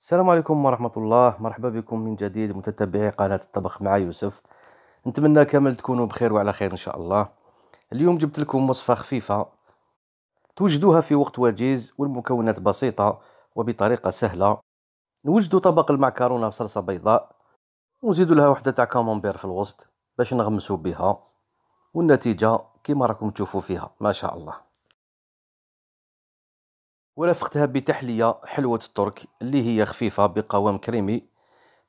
السلام عليكم ورحمة الله مرحبا بكم من جديد متتبعي قناة الطبخ مع يوسف نتمنى كامل تكونوا بخير وعلى خير إن شاء الله اليوم جبت لكم وصفة خفيفة توجدوها في وقت وجيز والمكونات بسيطة وبطريقة سهلة نوجد طبق المعكرونة بصلصة بيضاء ونزيد لها وحدة تاع كامونبير في الوسط باش نغمسوا بها والنتيجة كما راكم تشوفوا فيها ما شاء الله ورافقتها بتحلية حلوة الترك اللي هي خفيفة بقوام كريمي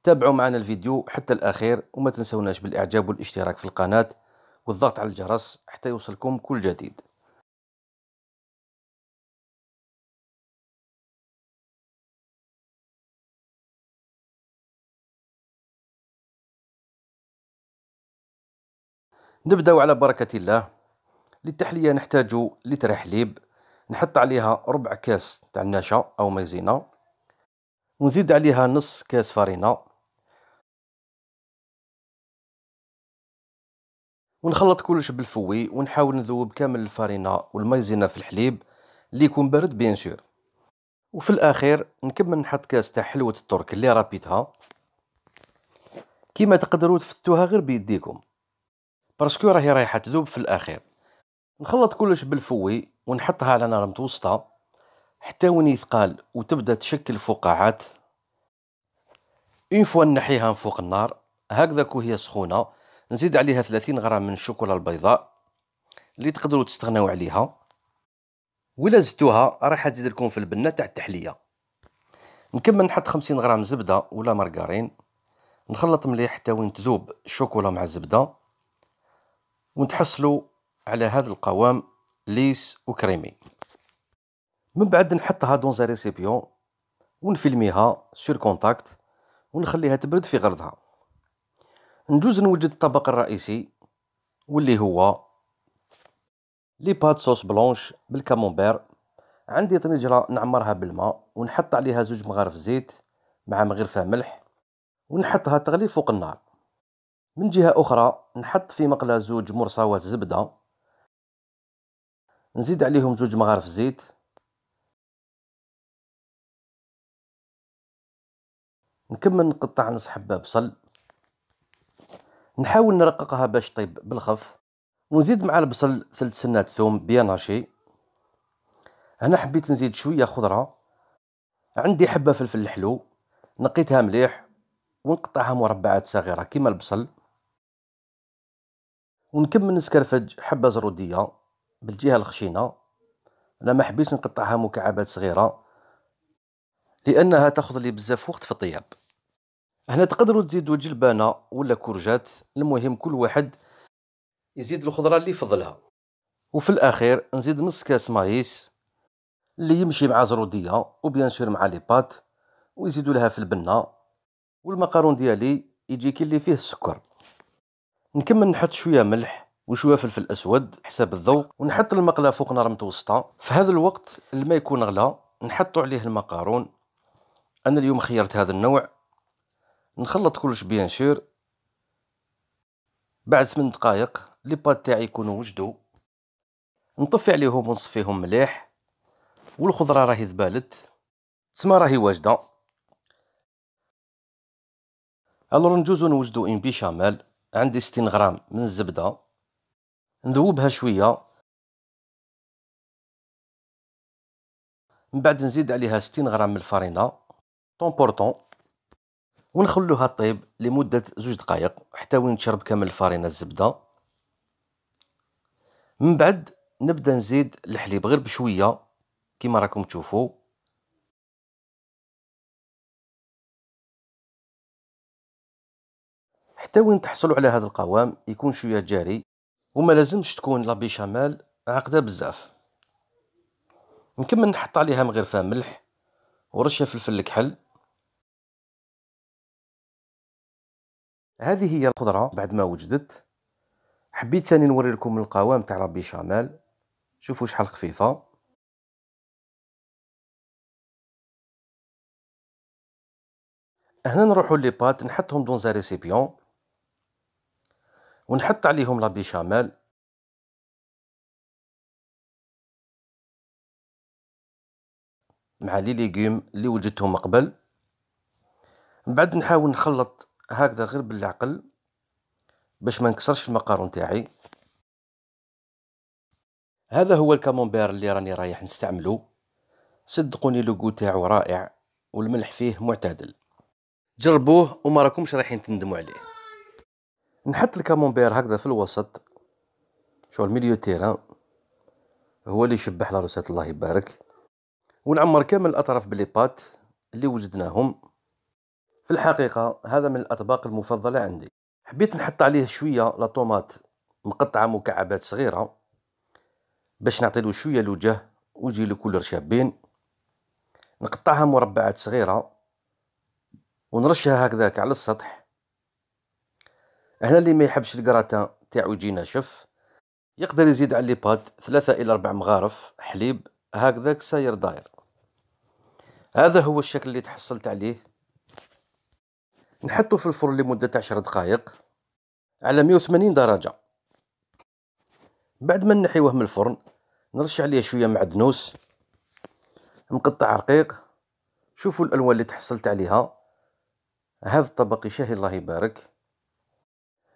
تابعوا معنا الفيديو حتى الأخير وما تنسوناش بالإعجاب والاشتراك في القناة والضغط على الجرس حتى يوصلكم كل جديد نبدأ على بركة الله للتحلية نحتاج لتر حليب نحط عليها ربع كاس تاع النشا او مايزينا ونزيد عليها نص كاس فارينة ونخلط كلش بالفوي ونحاول نذوب كامل الفارينة والمايزينا في الحليب اللي يكون بارد بيان سور وفي الاخير نكمل نحط كاس تاع حلوة الترك اللي رابيتها كيما تقدروا تفتوها غير بيديكم باسكو راهي رايحه تذوب في الاخير نخلط كلش بالفوي ونحطها على نار متوسطة حتى وين يثقال وتبدا تشكل فقاعات اون فوا نحيها من فوق النار هكذا وهي سخونة نزيد عليها 30 غرام من الشوكولا البيضاء اللي تقدروا تستغناو عليها ولا زدتوها راح تزيد لكم في البنة تاع التحلية نكمل نحط 50 غرام زبدة ولا مارغرين نخلط مليح حتى وين تذوب الشوكولا مع الزبدة ونتحصلوا على هذا القوام ليس وكريمي من بعد نحطها دون زي ريسيبيون ونفيلميها سور كونتاكت ونخليها تبرد في غرضها نجوز نوجد الطبق الرئيسي واللي هو لي بات صوص بلونش بالكامونبير عندي طنجرة نعمرها بالماء ونحط عليها زوج مغارف زيت مع مغرفة ملح ونحطها تغلي فوق النار من جهة أخرى نحط في مقلة زوج مرصاوات زبدة نزيد عليهم جوج مغارف زيت نكمل نقطع نص حبه بصل نحاول نرققها باش طيب بالخف ونزيد مع البصل ثلث سنات ثوم بيان هاشي هنا حبيت نزيد شويه خضره عندي حبه فلفل حلو نقيتها مليح ونقطعها مربعات صغيره كيما البصل ونكمل نسكرفج حبه زروديه بالجهه الخشينه انا ما حبيتش نقطعها مكعبات صغيره لانها تاخذ لي بزاف وقت في الطياب هنا تقدروا تزيدوا جلبانه ولا كورجات المهم كل واحد يزيد الخضره اللي يفضلها وفي الاخير نزيد نص كاس مايس اللي يمشي مع زروديه وبيان مع لي بات ويزيدوا لها في البنه والمقارون ديالي يجي كي اللي فيه السكر نكمل نحط شويه ملح وشوافل في الاسود حساب الذوق ونحط المقله فوق نار متوسطه في هذا الوقت الماء يكون غلا نحط عليه المقارون انا اليوم خيرت هذا النوع نخلط كلش بيان شير بعد 8 دقائق لي بات تاعي يكونوا وجدوا نطفي عليهم ونصفيهم مليح والخضره راهي ذبالت تسمى راهي واجده الور نجوزو نوجدو ان بيشاميل عندي 60 غرام من الزبده نذوبها شويه من بعد نزيد عليها 60 غرام من الفرينه طومبورطون ونخلوها طيب لمده زوج دقائق حتى وين تشرب كامل الفرينه الزبده من بعد نبدا نزيد الحليب غير بشويه كما راكم تشوفوا حتى وين تحصلوا على هذا القوام يكون شويه جاري وما لازمش تكون لا بيشاميل عقده بزاف نكمل نحط عليها مغرفه ملح ورشه فلفل كحل هذه هي الخضره بعد ما وجدت حبيت ثاني نوري لكم القوام تاع ربي شمال شوفوا شحال خفيفه هنا نروحوا لي بات نحطهم دون زاريسيبيون ونحط عليهم لا بيشاميل مع لي ليغوم اللي وجدتهم قبل من بعد نحاول نخلط هكذا غير بالعقل باش ما نكسرش المقارون تاعي هذا هو الكامونبير اللي راني رايح نستعمله صدقوني لوغو تاعو رائع والملح فيه معتدل جربوه وما راكمش رايحين تندموا عليه نحط الكامومبير هكذا في الوسط شو الميليو تيران هو اللي يشبح لاروسات الله يبارك ونعمر كامل الاطراف بلي بات اللي وجدناهم في الحقيقه هذا من الاطباق المفضله عندي حبيت نحط عليه شويه لا طوماط مقطعه مكعبات صغيره باش نعطي له شويه لوجه ويجي له كل شابين نقطعها مربعات صغيره ونرشها هكذاك على السطح هنا اللي ما يحبش الكراتان تاعو يجي ناشف يقدر يزيد على لي ثلاثة إلى أربع مغارف حليب هكذا كساير داير هذا هو الشكل اللي تحصلت عليه نحطو في الفرن لمدة عشر دقائق على 180 درجة بعد ما نحيوه من الفرن نرش عليه شوية معدنوس مقطع رقيق شوفوا الألوان اللي تحصلت عليها هذا الطبق يشهي الله يبارك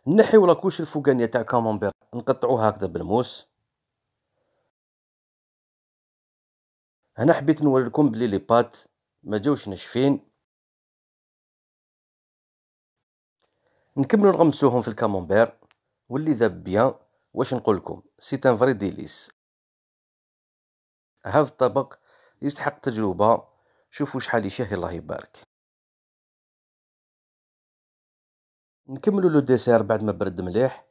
نحيو لاكوش الفوقانيه تاع الكامونبير نقطعوها هكذا بالموس هنا حبيت نوريكم بلي لي بات ما جاوش ناشفين نكملو نغمسوهم في الكامونبير واللي ذاب بيان واش نقول لكم سي ان فري ديليس هذا الطبق يستحق تجربه شوفوا شحال يشهي الله يبارك نكملو لو ديسير بعد ما برد مليح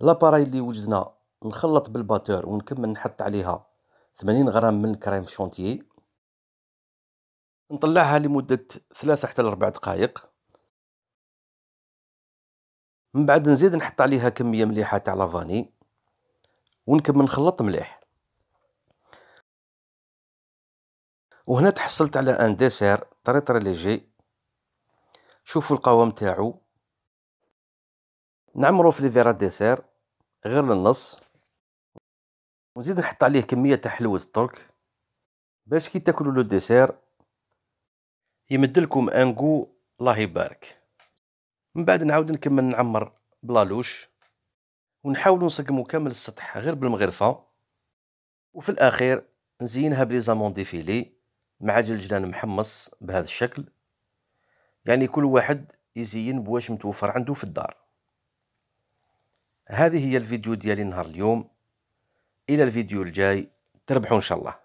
لاباراي اللي وجدنا نخلط بالباتور ونكمل نحط عليها 80 غرام من كريم شونتيي نطلعها لمدة 3 حتى 4 دقائق من بعد نزيد نحط عليها كمية مليحة تاع لافاني ونكمل نخلط مليح وهنا تحصلت على ان ديسير طري طري ليجي شوفوا القوام تاعو نعمرو في ليفيرا ديسير غير للنص ونزيد نحط عليه كميه تاع حلوه الترك باش كي تاكلوا لو ديسير يمدلكم انكو الله يبارك من بعد نعاود نكمل نعمر بلالوش ونحاول نسقمو كامل السطح غير بالمغرفه وفي الاخير نزينها بلي زامون ديفيلي مع جلجلان محمص بهذا الشكل يعني كل واحد يزين بواش متوفر عنده في الدار هذه هي الفيديو ديالي نهار اليوم الى الفيديو الجاي تربحوا ان شاء الله